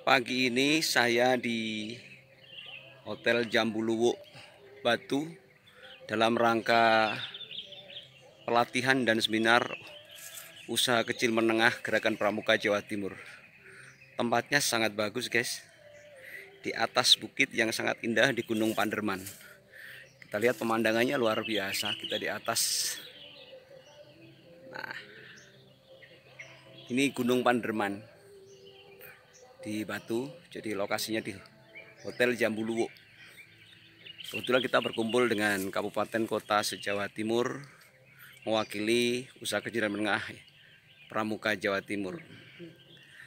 Pagi ini saya di Hotel Jambuluwo Batu dalam rangka pelatihan dan seminar usaha kecil menengah Gerakan Pramuka Jawa Timur. Tempatnya sangat bagus, guys. Di atas bukit yang sangat indah di Gunung Panderman. Kita lihat pemandangannya luar biasa. Kita di atas. Nah. Ini Gunung Panderman di Batu jadi lokasinya di Hotel Jambuluwo kebetulan kita berkumpul dengan Kabupaten Kota Sejawa Timur mewakili usaha kecil dan menengah Pramuka Jawa Timur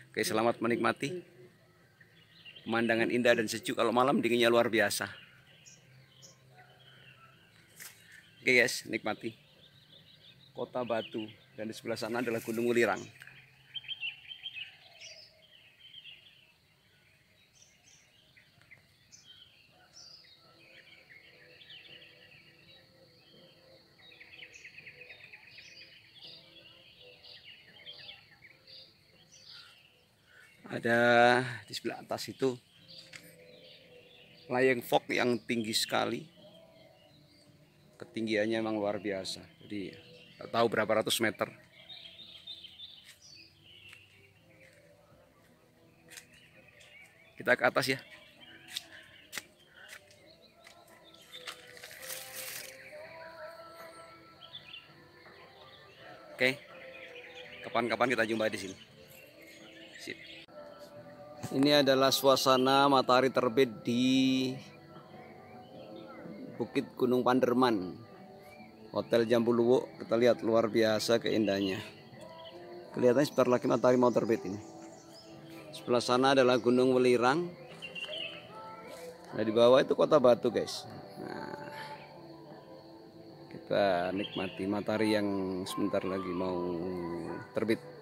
oke selamat menikmati pemandangan indah dan sejuk kalau malam dinginnya luar biasa oke guys nikmati Kota Batu dan di sebelah sana adalah Gunung Ulirang ada di sebelah atas itu layang fog yang tinggi sekali ketinggiannya memang luar biasa jadi tahu berapa ratus meter kita ke atas ya oke kapan-kapan kita jumpa di sini ini adalah suasana matahari terbit di Bukit Gunung Panderman. Hotel Jambu Luwuk, kita lihat luar biasa keindahannya. Kelihatannya sebentar lagi matahari mau terbit ini. Sebelah sana adalah Gunung Welirang. Nah, di bawah itu Kota Batu, guys. Nah, kita nikmati matahari yang sebentar lagi mau terbit.